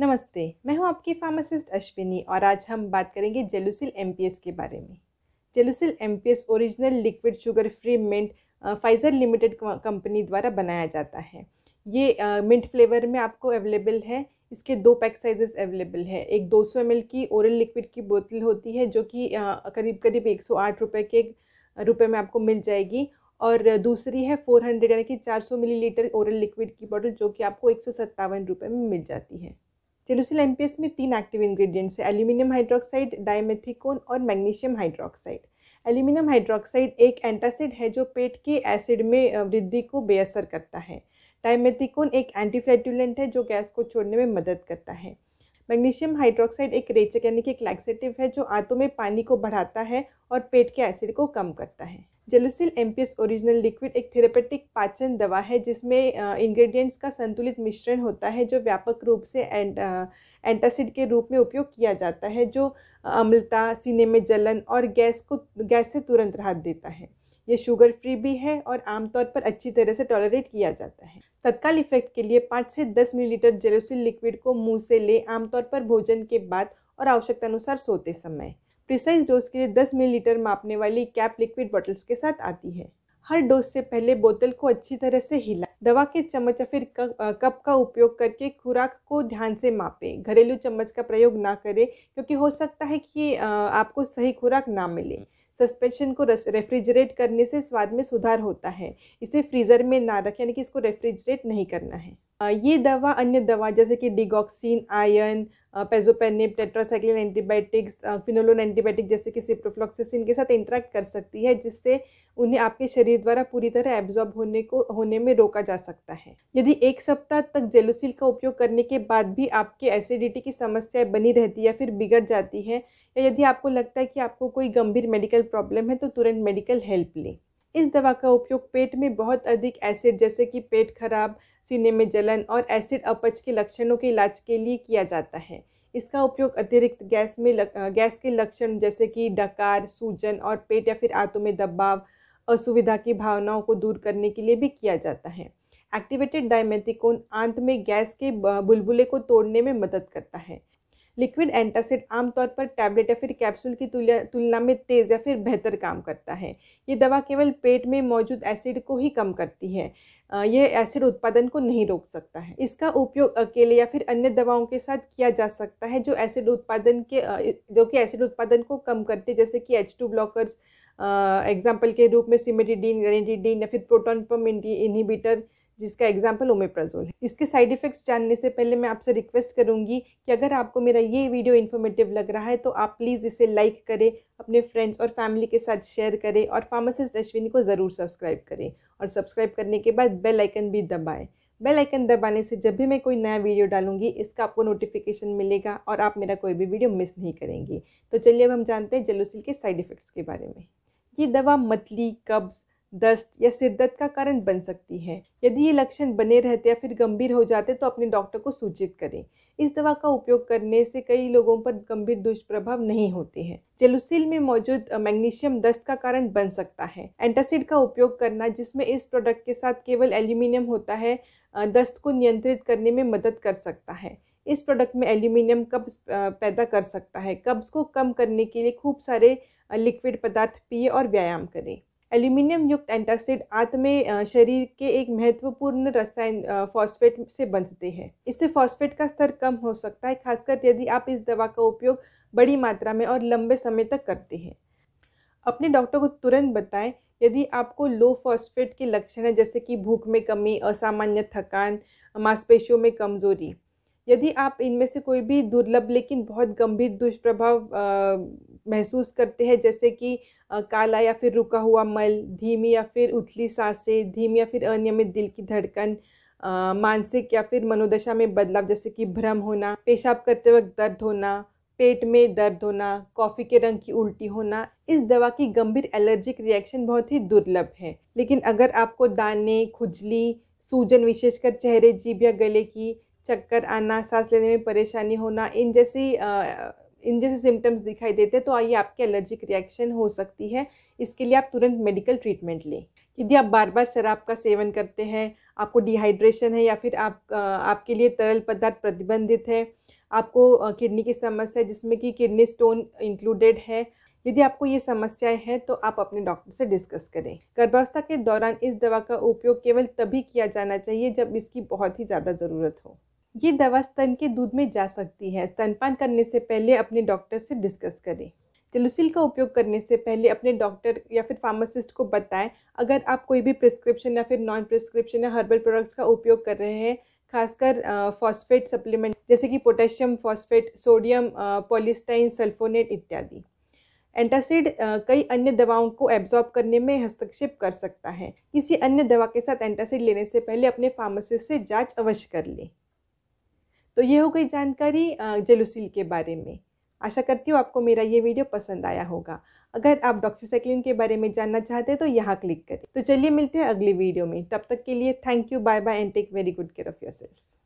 नमस्ते मैं हूं आपकी फार्मासिस्ट अश्विनी और आज हम बात करेंगे जेलुसिल एम के बारे में Gelusil M original liquid sugar free mint Pfizer limited company द्वारा बनाया जाता है ये आ, मिंट फ्लेवर में आपको अवेलेबल है इसके दो पैक साइजेस अवेलेबल है एक 200 सौ की ओरल लिक्विड की बोतल होती है जो कि करीब करीब एक सौ के रुपये में आपको मिल जाएगी और दूसरी है 400 यानी कि 400 मिलीलीटर ओरल लिक्विड की बॉटल जो कि आपको एक सौ में मिल जाती है चेलुसिल एम में तीन एक्टिव इंग्रेडिएंट्स है एल्यूमिनियम हाइड्रोक्साइड डायमेथिकोन और मैग्नीशियम हाइड्रोक्साइड एल्यूमिनियम हाइड्रोक्साइड एक एंटासिड है जो पेट के एसिड में वृद्धि को बेअसर करता है डायमेथिकोन एक एंटीफ्लेटुलेंट है जो गैस को छोड़ने में मदद करता है मैग्नीशियम हाइड्रोक्साइड एक रेचक यानी कि एक लैक्सेटिव है जो आंतों में पानी को बढ़ाता है और पेट के एसिड को कम करता है जेलुसिल एस ओरिजिनल लिक्विड एक थेरेपेटिक पाचन दवा है जिसमें इंग्रेडिएंट्स का संतुलित मिश्रण होता है जो व्यापक रूप से एंट एंटासिड के रूप में उपयोग किया जाता है जो अम्लता सीने में जलन और गैस को गैस से तुरंत राहत देता है ये शुगर फ्री भी है और आमतौर पर अच्छी तरह से टॉलरेट किया जाता है तत्काल इफेक्ट के लिए पाँच से दस मिलीलीटर जेलोसिल लिक्विड को मुंह से ले आमतौर पर भोजन के बाद और आवश्यकता अनुसार सोते समय प्रिसाइज डोज के लिए दस मिलीलीटर मापने वाली कैप लिक्विड बॉटल्स के साथ आती है हर डोज से पहले बोतल को अच्छी तरह से हिला दवा के चम्मच या फिर कप का उपयोग करके खुराक को ध्यान से मापें घरेलू चम्मच का प्रयोग ना करें क्योंकि हो सकता है कि आपको सही खुराक ना मिले सस्पेंशन को रेफ्रिजरेट करने से स्वाद में सुधार होता है इसे फ्रीज़र में ना रखें यानी कि इसको रेफ्रिजरेट नहीं करना है ये दवा अन्य दवा जैसे कि digoxin iron pazopanib tetracycline antibiotics quinolone antibiotic जैसे कि सिप्रोफ्लॉक्सिसिन के साथ इंटरेक्ट कर सकती है जिससे उन्हें आपके शरीर द्वारा पूरी तरह एब्जॉर्ब होने को होने में रोका जा सकता है यदि एक सप्ताह तक जेलोसिल का उपयोग करने के बाद भी आपके एसिडिटी की समस्या बनी रहती है या फिर बिगड़ जाती है या यदि आपको लगता है कि आपको कोई गंभीर मेडिकल प्रॉब्लम है तो तुरंत मेडिकल हेल्प लें इस दवा का उपयोग पेट में बहुत अधिक एसिड जैसे कि पेट खराब सीने में जलन और एसिड अपच के लक्षणों के इलाज के लिए किया जाता है इसका उपयोग अतिरिक्त गैस में लग, गैस के लक्षण जैसे कि डकार सूजन और पेट या फिर आंतों में दबाव असुविधा की भावनाओं को दूर करने के लिए भी किया जाता है एक्टिवेटेड डायमेथिकोन आंत में गैस के बुलबुले को तोड़ने में मदद करता है लिक्विड एंटासिड आमतौर पर टैबलेट या फिर कैप्सूल की तुलना में तेज़ या फिर बेहतर काम करता है ये दवा केवल पेट में मौजूद एसिड को ही कम करती है यह एसिड उत्पादन को नहीं रोक सकता है इसका उपयोग अकेले या फिर अन्य दवाओं के साथ किया जा सकता है जो एसिड उत्पादन के जो कि एसिड उत्पादन को कम करते जैसे कि एच टू ब्लॉकर्स एग्जाम्पल के रूप में सिमेटिडीन रेनिडीन या फिर प्रोटोन पम्प इनहिबिटर जिसका एग्जाम्पल ओमेप्राजोल है इसके साइड इफ़ेक्ट्स जानने से पहले मैं आपसे रिक्वेस्ट करूँगी कि अगर आपको मेरा ये वीडियो इन्फॉर्मेटिव लग रहा है तो आप प्लीज़ इसे लाइक करें अपने फ्रेंड्स और फैमिली के साथ शेयर करें और फार्मासिस्ट अश्विनी को ज़रूर सब्सक्राइब करें और सब्सक्राइब करने के बाद बेल आइकन भी दबाएँ बेल आइकन दबाने से जब भी मैं कोई नया वीडियो डालूंगी इसका आपको नोटिफिकेशन मिलेगा और आप मेरा कोई भी वीडियो मिस नहीं करेंगी तो चलिए अब हम जानते हैं जलोसिल के साइड इफ़ेक्ट्स के बारे में ये दवा मतली कब्ज़ दस्त या सिरदर्द का कारण बन सकती है यदि ये लक्षण बने रहते या फिर गंभीर हो जाते तो अपने डॉक्टर को सूचित करें इस दवा का उपयोग करने से कई लोगों पर गंभीर दुष्प्रभाव नहीं होते हैं जेलुसिल में मौजूद मैग्नीशियम दस्त का कारण बन सकता है एंटासिड का उपयोग करना जिसमें इस प्रोडक्ट के साथ केवल एल्यूमिनियम होता है दस्त को नियंत्रित करने में मदद कर सकता है इस प्रोडक्ट में एल्यूमिनियम कब्ज पैदा कर सकता है कब्ज को कम करने के लिए खूब सारे लिक्विड पदार्थ पिए और व्यायाम करें एल्यूमिनियम युक्त एंटासिड आत्मे में शरीर के एक महत्वपूर्ण रसायन फॉस्फेट से बंधते हैं इससे फॉस्फेट का स्तर कम हो सकता है खासकर यदि आप इस दवा का उपयोग बड़ी मात्रा में और लंबे समय तक करते हैं अपने डॉक्टर को तुरंत बताएं यदि आपको लो फॉस्फेट के लक्षण हैं जैसे कि भूख में कमी असामान्य थकान मांसपेशियों में कमजोरी यदि आप इनमें से कोई भी दुर्लभ लेकिन बहुत गंभीर दुष्प्रभाव महसूस करते हैं जैसे कि काला या फिर रुका हुआ मल धीमी या फिर उथली सांसें धीमी या फिर अनियमित दिल की धड़कन मानसिक या फिर मनोदशा में बदलाव जैसे कि भ्रम होना पेशाब करते वक्त दर्द होना पेट में दर्द होना कॉफ़ी के रंग की उल्टी होना इस दवा की गंभीर एलर्जिक रिएक्शन बहुत ही दुर्लभ है लेकिन अगर आपको दाने खुजली सूजन विशेषकर चेहरे जीभ या गले की चक्कर आना सांस लेने में परेशानी होना इन जैसी इन जैसे सिम्टम्स दिखाई देते हैं तो आइए आपके एलर्जिक रिएक्शन हो सकती है इसके लिए आप तुरंत मेडिकल ट्रीटमेंट लें यदि आप बार बार शराब का सेवन करते हैं आपको डिहाइड्रेशन है या फिर आप आपके लिए तरल पदार्थ प्रतिबंधित है आपको किडनी की समस्या है जिसमें कि किडनी स्टोन इंक्लूडेड है यदि आपको ये समस्याएं हैं तो आप अपने डॉक्टर से डिस्कस करें गर्भावस्था के दौरान इस दवा का उपयोग केवल तभी किया जाना चाहिए जब इसकी बहुत ही ज़्यादा ज़रूरत हो ये दवा स्तन के दूध में जा सकती है स्तनपान करने से पहले अपने डॉक्टर से डिस्कस करें जलुसिल का उपयोग करने से पहले अपने डॉक्टर या फिर फार्मासिस्ट को बताएं अगर आप कोई भी प्रिस्क्रिप्शन या फिर नॉन प्रिस्क्रिप्शन या हर्बल प्रोडक्ट्स का उपयोग कर रहे हैं खासकर फॉस्फेट सप्लीमेंट जैसे कि potassium phosphate sodium polystyrene sulfonate इत्यादि एंटासिड कई अन्य दवाओं को एब्जॉर्ब करने में हस्तक्षेप कर सकता है किसी अन्य दवा के साथ एंटासिड लेने से पहले अपने फार्मासिस्ट से जांच अवश्य कर लें तो ये हो गई जानकारी जेलोसिल के बारे में आशा करती हूँ आपको मेरा ये वीडियो पसंद आया होगा अगर आप डॉक्सीसाइक्लिन के बारे में जानना चाहते हैं तो यहाँ क्लिक करें तो चलिए मिलते हैं अगली वीडियो में तब तक के लिए thank you bye bye and take very good care of your self